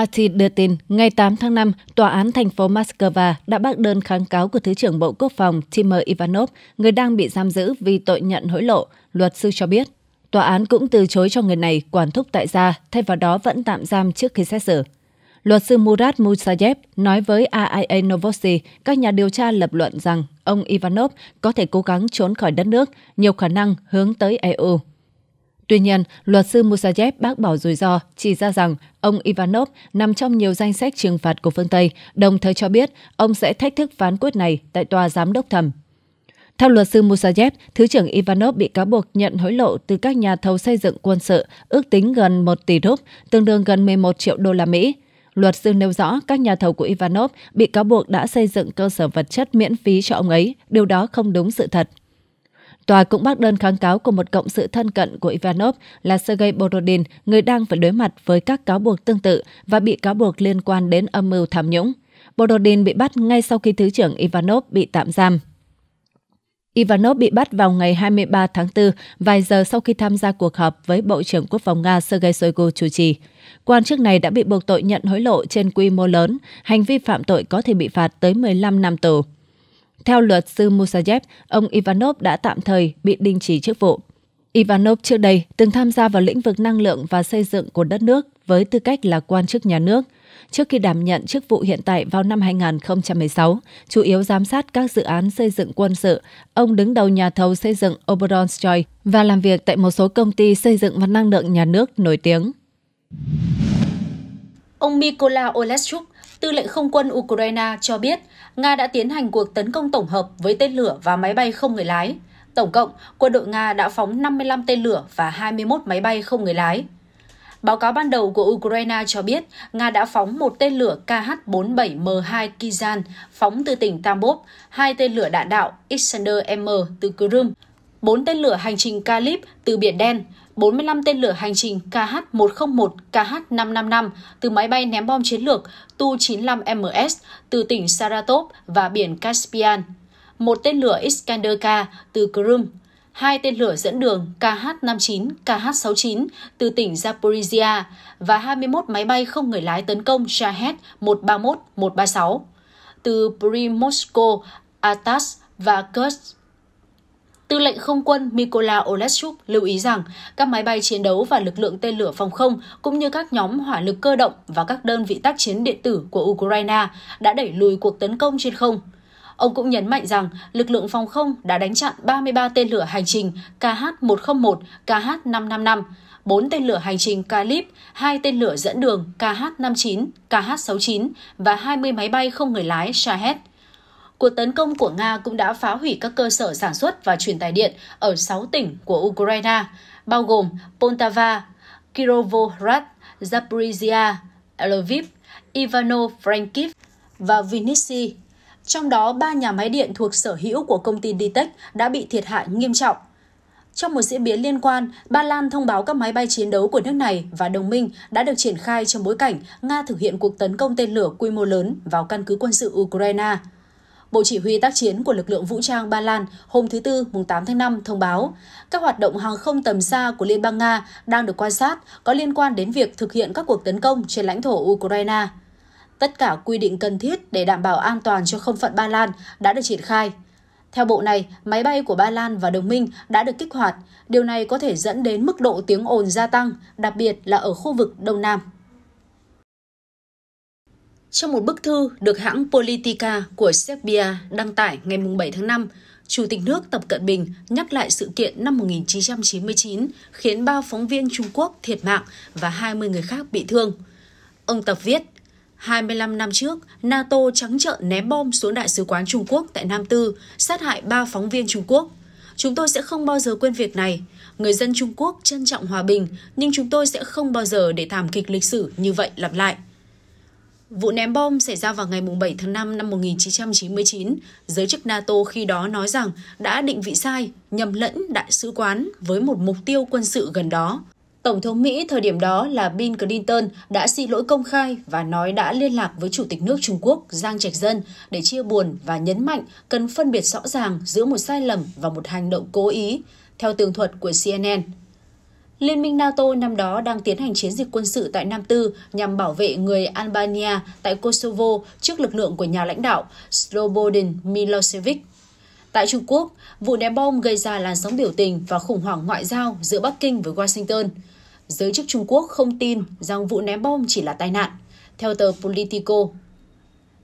ATI đưa tin, ngày 8 tháng 5, Tòa án thành phố Moscow đã bác đơn kháng cáo của Thứ trưởng Bộ Quốc phòng Timur Ivanov, người đang bị giam giữ vì tội nhận hối lộ, luật sư cho biết. Tòa án cũng từ chối cho người này quản thúc tại gia, thay vào đó vẫn tạm giam trước khi xét xử. Luật sư Murat Musayev nói với AIA Novosti, các nhà điều tra lập luận rằng ông Ivanov có thể cố gắng trốn khỏi đất nước, nhiều khả năng hướng tới EU. Tuy nhiên, luật sư Musajev bác bỏ rủi ro, chỉ ra rằng ông Ivanov nằm trong nhiều danh sách trừng phạt của phương Tây, đồng thời cho biết ông sẽ thách thức phán quyết này tại tòa giám đốc thẩm. Theo luật sư Musajev, Thứ trưởng Ivanov bị cáo buộc nhận hối lộ từ các nhà thầu xây dựng quân sự ước tính gần 1 tỷ rúp, tương đương gần 11 triệu đô la Mỹ. Luật sư nêu rõ các nhà thầu của Ivanov bị cáo buộc đã xây dựng cơ sở vật chất miễn phí cho ông ấy, điều đó không đúng sự thật. Tòa cũng bác đơn kháng cáo của một cộng sự thân cận của Ivanov là Sergei Borodin, người đang phải đối mặt với các cáo buộc tương tự và bị cáo buộc liên quan đến âm mưu tham nhũng. Borodin bị bắt ngay sau khi Thứ trưởng Ivanov bị tạm giam. Ivanov bị bắt vào ngày 23 tháng 4, vài giờ sau khi tham gia cuộc họp với Bộ trưởng Quốc phòng Nga Sergei Shoigu chủ trì. Quan chức này đã bị buộc tội nhận hối lộ trên quy mô lớn, hành vi phạm tội có thể bị phạt tới 15 năm tù. Theo luật sư Musajev, ông Ivanov đã tạm thời bị đình chỉ chức vụ. Ivanov trước đây từng tham gia vào lĩnh vực năng lượng và xây dựng của đất nước với tư cách là quan chức nhà nước. Trước khi đảm nhận chức vụ hiện tại vào năm 2016, chủ yếu giám sát các dự án xây dựng quân sự, ông đứng đầu nhà thầu xây dựng Oberonstroy và làm việc tại một số công ty xây dựng và năng lượng nhà nước nổi tiếng. Ông Mykola Oleschuk, Tư lệnh không quân Ukraine cho biết Nga đã tiến hành cuộc tấn công tổng hợp với tên lửa và máy bay không người lái. Tổng cộng, quân đội Nga đã phóng 55 tên lửa và 21 máy bay không người lái. Báo cáo ban đầu của Ukraine cho biết Nga đã phóng một tên lửa KH-47M2 Kizan phóng từ tỉnh Tambov, hai tên lửa đạn đạo Iskander M từ Crimea 4 tên lửa hành trình Calip từ Biển Đen, 45 tên lửa hành trình KH-101, KH-555 từ máy bay ném bom chiến lược Tu-95MS từ tỉnh Saratov và biển Caspian, một tên lửa Iskander-K từ Crimea, hai tên lửa dẫn đường KH-59, KH-69 từ tỉnh Zaporizhia và 21 máy bay không người lái tấn công Shahed 131-136 từ Primorsko, Atas và Kursk Tư lệnh không quân Mykola Oleschuk lưu ý rằng các máy bay chiến đấu và lực lượng tên lửa phòng không cũng như các nhóm hỏa lực cơ động và các đơn vị tác chiến điện tử của Ukraine đã đẩy lùi cuộc tấn công trên không. Ông cũng nhấn mạnh rằng lực lượng phòng không đã đánh chặn 33 tên lửa hành trình KH-101, KH-555, 4 tên lửa hành trình Kalib, 2 tên lửa dẫn đường KH-59, KH-69 và 20 máy bay không người lái Shahed. Cuộc tấn công của Nga cũng đã phá hủy các cơ sở sản xuất và truyền tài điện ở 6 tỉnh của Ukraine, bao gồm Poltava, Kirovohrad, Zaporizhia, Lviv, Ivano-Frankivsk và Vinnytsia. Trong đó, ba nhà máy điện thuộc sở hữu của công ty Ditech đã bị thiệt hại nghiêm trọng. Trong một diễn biến liên quan, Ba Lan thông báo các máy bay chiến đấu của nước này và đồng minh đã được triển khai trong bối cảnh Nga thực hiện cuộc tấn công tên lửa quy mô lớn vào căn cứ quân sự Ukraine. Bộ Chỉ huy tác chiến của lực lượng vũ trang Ba Lan hôm thứ Tư mùng 8 tháng 5 thông báo, các hoạt động hàng không tầm xa của Liên bang Nga đang được quan sát có liên quan đến việc thực hiện các cuộc tấn công trên lãnh thổ Ukraine. Tất cả quy định cần thiết để đảm bảo an toàn cho không phận Ba Lan đã được triển khai. Theo bộ này, máy bay của Ba Lan và đồng minh đã được kích hoạt. Điều này có thể dẫn đến mức độ tiếng ồn gia tăng, đặc biệt là ở khu vực Đông Nam. Trong một bức thư được hãng Politica của Serbia đăng tải ngày 7 tháng 5, Chủ tịch nước Tập Cận Bình nhắc lại sự kiện năm 1999 khiến ba phóng viên Trung Quốc thiệt mạng và 20 người khác bị thương. Ông Tập viết, 25 năm trước, NATO trắng trợn ném bom xuống Đại sứ quán Trung Quốc tại Nam Tư, sát hại ba phóng viên Trung Quốc. Chúng tôi sẽ không bao giờ quên việc này. Người dân Trung Quốc trân trọng hòa bình, nhưng chúng tôi sẽ không bao giờ để thảm kịch lịch sử như vậy lặp lại. Vụ ném bom xảy ra vào ngày 7 tháng 5 năm 1999, giới chức NATO khi đó nói rằng đã định vị sai, nhầm lẫn đại sứ quán với một mục tiêu quân sự gần đó. Tổng thống Mỹ thời điểm đó là Bill Clinton đã xin lỗi công khai và nói đã liên lạc với Chủ tịch nước Trung Quốc Giang Trạch Dân để chia buồn và nhấn mạnh cần phân biệt rõ ràng giữa một sai lầm và một hành động cố ý, theo tường thuật của CNN. Liên minh NATO năm đó đang tiến hành chiến dịch quân sự tại Nam Tư nhằm bảo vệ người Albania tại Kosovo trước lực lượng của nhà lãnh đạo Slobodan Milosevic. Tại Trung Quốc, vụ ném bom gây ra làn sóng biểu tình và khủng hoảng ngoại giao giữa Bắc Kinh với Washington. Giới chức Trung Quốc không tin rằng vụ ném bom chỉ là tai nạn. Theo tờ Politico,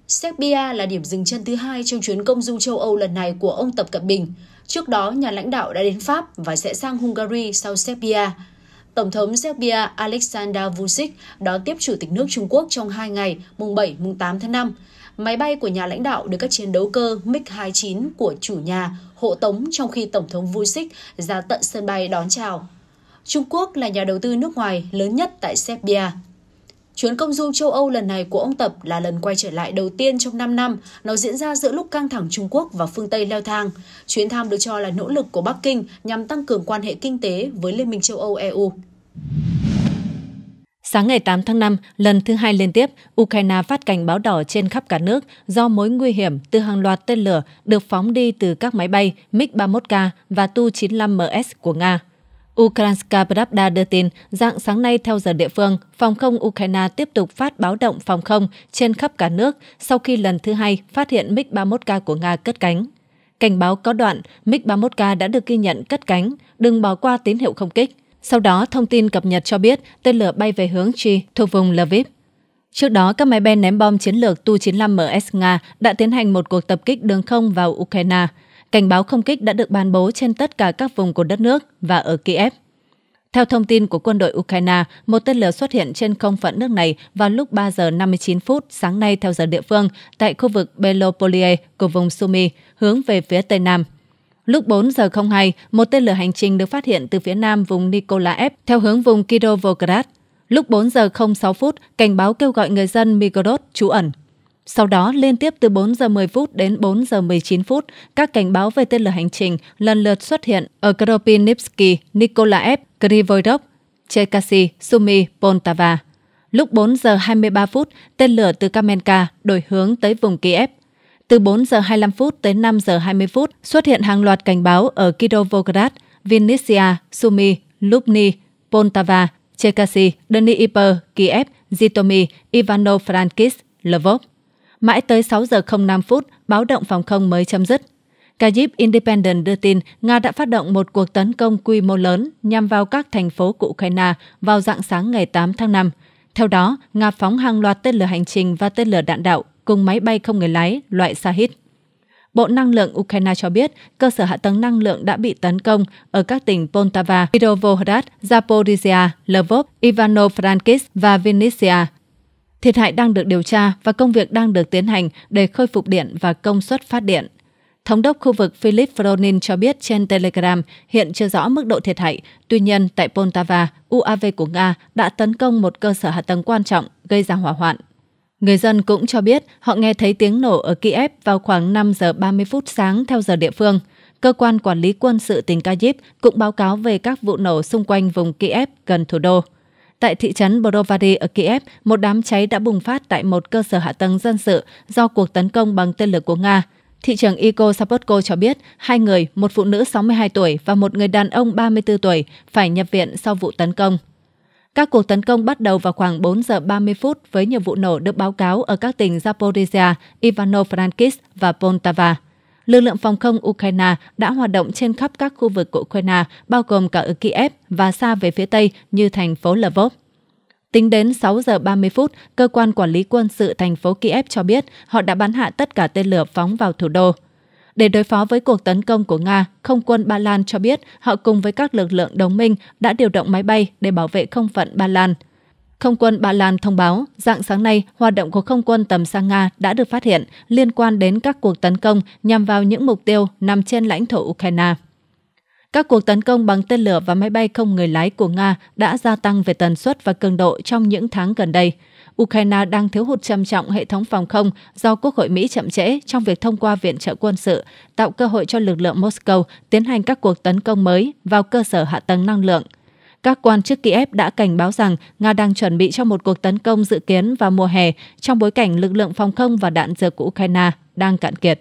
Serbia là điểm dừng chân thứ hai trong chuyến công du châu Âu lần này của ông Tập Cận Bình. Trước đó, nhà lãnh đạo đã đến Pháp và sẽ sang Hungary sau Serbia. Tổng thống Serbia Alexander Vučić đón tiếp Chủ tịch nước Trung Quốc trong 2 ngày, mùng 7, mùng 8 tháng 5. Máy bay của nhà lãnh đạo được các chiến đấu cơ MiG-29 của chủ nhà hộ tống trong khi Tổng thống Vučić ra tận sân bay đón chào. Trung Quốc là nhà đầu tư nước ngoài lớn nhất tại Serbia. Chuyến công du châu Âu lần này của ông Tập là lần quay trở lại đầu tiên trong 5 năm, nó diễn ra giữa lúc căng thẳng Trung Quốc và phương Tây leo thang. Chuyến thăm được cho là nỗ lực của Bắc Kinh nhằm tăng cường quan hệ kinh tế với Liên minh châu Âu EU. Sáng ngày 8 tháng 5, lần thứ hai liên tiếp, Ukraine phát cảnh báo đỏ trên khắp cả nước do mối nguy hiểm từ hàng loạt tên lửa được phóng đi từ các máy bay MiG-31K và Tu-95MS của Nga. Ukranska Pravda đưa tin, dạng sáng nay theo giờ địa phương, phòng không Ukraine tiếp tục phát báo động phòng không trên khắp cả nước sau khi lần thứ hai phát hiện MiG-31K của Nga cất cánh. Cảnh báo có đoạn MiG-31K đã được ghi nhận cất cánh, đừng bỏ qua tín hiệu không kích. Sau đó, thông tin cập nhật cho biết tên lửa bay về hướng Chi thuộc vùng Lviv. Trước đó, các máy bay ném bom chiến lược Tu-95MS Nga đã tiến hành một cuộc tập kích đường không vào Ukraine cảnh báo không kích đã được ban bố trên tất cả các vùng của đất nước và ở Kiev. Theo thông tin của quân đội Ukraine, một tên lửa xuất hiện trên không phận nước này vào lúc 3 giờ 59 phút sáng nay theo giờ địa phương tại khu vực Belopolie của vùng Sumy, hướng về phía Tây Nam. Lúc 4 giờ 02, một tên lửa hành trình được phát hiện từ phía nam vùng Nikolaev theo hướng vùng Kirovograd. Lúc 4 giờ 06 phút, cảnh báo kêu gọi người dân Migorod trú ẩn. Sau đó, liên tiếp từ 4 giờ 10 phút đến 4 giờ 19 phút, các cảnh báo về tên lửa hành trình lần lượt xuất hiện ở Kropinivsky, Nikolaev, Krivoyrov, Chekasi, Sumi, Poltava. Lúc 4 giờ 23 phút, tên lửa từ Kamenka đổi hướng tới vùng Kiev. Từ 4 giờ 25 phút tới 5 giờ 20 phút, xuất hiện hàng loạt cảnh báo ở Kirovograd, Vinnytsia, Sumi, Lubny, Poltava, Chekasi, Dnipro, Kiev, Zhytomyr, Ivano-Frankivsk, Lvov. Mãi tới 6 giờ 05 phút, báo động phòng không mới chấm dứt. Kyiv Independent đưa tin Nga đã phát động một cuộc tấn công quy mô lớn nhằm vào các thành phố của Ukraine vào dạng sáng ngày 8 tháng 5. Theo đó, Nga phóng hàng loạt tên lửa hành trình và tên lửa đạn đạo cùng máy bay không người lái loại Shahid. Bộ Năng lượng Ukraine cho biết cơ sở hạ tầng năng lượng đã bị tấn công ở các tỉnh Poltava, Kirovohrad, Zaporizhia, Lvov, Ivano-Frankivsk và Vinnytsia Thiệt hại đang được điều tra và công việc đang được tiến hành để khôi phục điện và công suất phát điện. Thống đốc khu vực Philip Fronin cho biết trên Telegram hiện chưa rõ mức độ thiệt hại. Tuy nhiên, tại Poltava, UAV của Nga đã tấn công một cơ sở hạ tầng quan trọng, gây ra hỏa hoạn. Người dân cũng cho biết họ nghe thấy tiếng nổ ở Kiev vào khoảng 5 giờ 30 phút sáng theo giờ địa phương. Cơ quan quản lý quân sự tỉnh Kyiv cũng báo cáo về các vụ nổ xung quanh vùng Kiev gần thủ đô. Tại thị trấn Brovary ở Kiev, một đám cháy đã bùng phát tại một cơ sở hạ tầng dân sự do cuộc tấn công bằng tên lửa của Nga. Thị trưởng Iko Sapotko cho biết, hai người, một phụ nữ 62 tuổi và một người đàn ông 34 tuổi, phải nhập viện sau vụ tấn công. Các cuộc tấn công bắt đầu vào khoảng 4 giờ 30 phút với nhiều vụ nổ được báo cáo ở các tỉnh Zaporizhia, Ivano-Frankivsk và Poltava lực lượng phòng không Ukraine đã hoạt động trên khắp các khu vực của Ukraine, bao gồm cả ở Kiev và xa về phía Tây như thành phố Lvov. Tính đến 6 giờ 30 phút, cơ quan quản lý quân sự thành phố Kiev cho biết họ đã bắn hạ tất cả tên lửa phóng vào thủ đô. Để đối phó với cuộc tấn công của Nga, không quân Ba Lan cho biết họ cùng với các lực lượng đồng minh đã điều động máy bay để bảo vệ không phận Ba Lan – không quân Ba Lan thông báo, dạng sáng nay, hoạt động của không quân tầm xa Nga đã được phát hiện liên quan đến các cuộc tấn công nhằm vào những mục tiêu nằm trên lãnh thổ Ukraine. Các cuộc tấn công bằng tên lửa và máy bay không người lái của Nga đã gia tăng về tần suất và cường độ trong những tháng gần đây. Ukraine đang thiếu hụt trầm trọng hệ thống phòng không do Quốc hội Mỹ chậm trễ trong việc thông qua viện trợ quân sự, tạo cơ hội cho lực lượng Moscow tiến hành các cuộc tấn công mới vào cơ sở hạ tầng năng lượng, các quan chức Kiev đã cảnh báo rằng Nga đang chuẩn bị cho một cuộc tấn công dự kiến vào mùa hè trong bối cảnh lực lượng phòng không và đạn dược của Ukraine đang cạn kiệt.